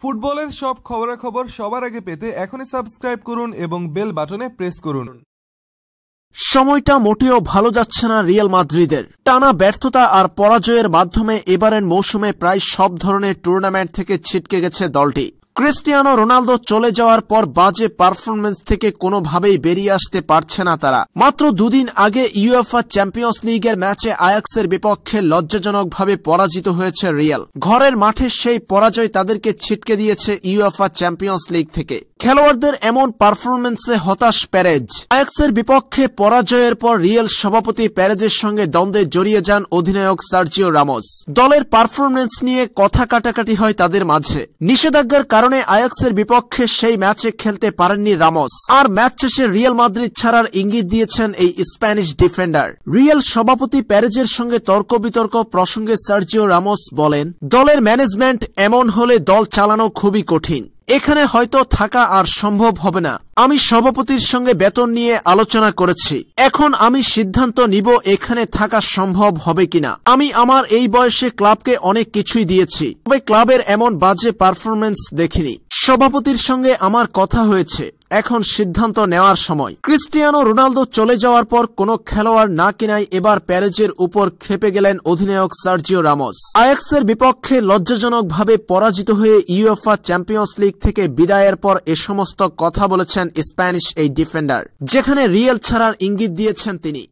ফুটবলের সব খবরাখবর সবার আগে পেতে এখনই সাবস্ক্রাইব করুন এবং বেল বাটনে প্রেস করুন সময়টা মোটেও ভালো যাচ্ছে না রিয়াল মাদ্রিদের টানা ব্যর্থতা আর পরাজয়ের মাধ্যমে এবারের মৌসুমে প্রায় সব ধরনের টুর্নামেন্ট থেকে ছিটকে গেছে দলটি ক্রিস্টিয়ানো রোনালদো চলে যাওয়ার পর বাজে পারফরমেন্স থেকে কোনোভাবেই বেরিয়ে আসতে পারছে না তারা মাত্র দুদিন আগে ইউএফা চ্যাম্পিয়ন্স লিগের ম্যাচে আয়াক্সের বিপক্ষে লজ্জাজনকভাবে পরাজিত হয়েছে রিয়াল ঘরের মাঠে সেই পরাজয় তাদেরকে ছিটকে দিয়েছে ইউএফা চ্যাম্পিয়ন্স লিগ থেকে খেলোয়াড়দের এমন পারফরমেন্সে হতাশ প্যারেজ আয়াক্সের বিপক্ষে পরাজয়ের পর রিয়েল সভাপতি প্যারেজের সঙ্গে দ্বন্দ্বে জড়িয়ে যান অধিনায়ক সার্জিও রামোস দলের পারফরমেন্স নিয়ে কথা কাটাকাটি হয় তাদের মাঝে নিষেধাজ্ঞার কারণে আয়াক্সের বিপক্ষে সেই ম্যাচে খেলতে পারেননি রামোস আর ম্যাচ শেষে রিয়েল মাদ্রিদ ছাড়ার ইঙ্গিত দিয়েছেন এই স্প্যানিশ ডিফেন্ডার রিয়েল সভাপতি প্যারেজের সঙ্গে তর্ক বিতর্ক প্রসঙ্গে সার্জিও রামোস বলেন দলের ম্যানেজমেন্ট এমন হলে দল চালানো খুবই কঠিন এখানে হয়তো থাকা আর সম্ভব হবে না আমি সভাপতির সঙ্গে বেতন নিয়ে আলোচনা করেছি এখন আমি সিদ্ধান্ত নিব এখানে থাকা সম্ভব হবে কিনা আমি আমার এই বয়সে ক্লাবকে অনেক কিছুই দিয়েছি তবে ক্লাবের এমন বাজে পারফরমেন্স দেখিনি সভাপতির সঙ্গে আমার কথা হয়েছে এখন সিদ্ধান্ত নেওয়ার সময় ক্রিস্টিয়ানো রোনালদো চলে যাওয়ার পর কোনো খেলোয়াড় না কিনায় এবার প্যারেজের উপর খেপে গেলেন অধিনায়ক সার্জিও রামোস আয়েক্সের বিপক্ষে লজ্জাজনকভাবে পরাজিত হয়ে ইউএফা চ্যাম্পিয়ন্স লিগ থেকে বিদায়ের পর এ সমস্ত কথা বলেছেন স্প্যানিশ এই ডিফেন্ডার যেখানে রিয়েল ছাড়ার ইঙ্গিত দিয়েছেন তিনি